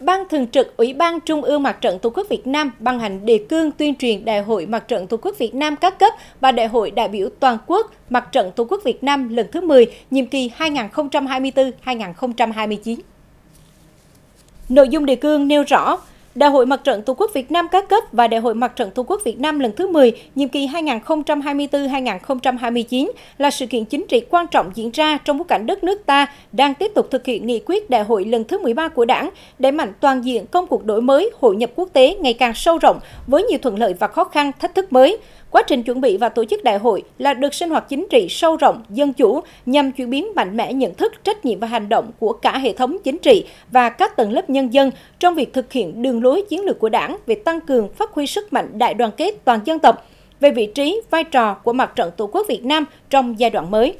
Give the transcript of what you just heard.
Ban Thường trực Ủy ban Trung ương Mặt trận Tổ quốc Việt Nam ban hành đề cương tuyên truyền Đại hội Mặt trận Tổ quốc Việt Nam các cấp và Đại hội đại biểu toàn quốc Mặt trận Tổ quốc Việt Nam lần thứ 10, nhiệm kỳ 2024-2029. Nội dung đề cương nêu rõ, Đại hội Mặt trận Tổ quốc Việt Nam các cấp và Đại hội Mặt trận Tổ quốc Việt Nam lần thứ 10, nhiệm kỳ 2024-2029 là sự kiện chính trị quan trọng diễn ra trong bối cảnh đất nước ta đang tiếp tục thực hiện nghị quyết đại hội lần thứ 13 của Đảng, để mạnh toàn diện công cuộc đổi mới, hội nhập quốc tế ngày càng sâu rộng với nhiều thuận lợi và khó khăn, thách thức mới. Quá trình chuẩn bị và tổ chức đại hội là được sinh hoạt chính trị sâu rộng, dân chủ nhằm chuyển biến mạnh mẽ nhận thức, trách nhiệm và hành động của cả hệ thống chính trị và các tầng lớp nhân dân trong việc thực hiện đường lối lối chiến lược của Đảng về tăng cường phát huy sức mạnh đại đoàn kết toàn dân tộc, về vị trí, vai trò của mặt trận Tổ quốc Việt Nam trong giai đoạn mới.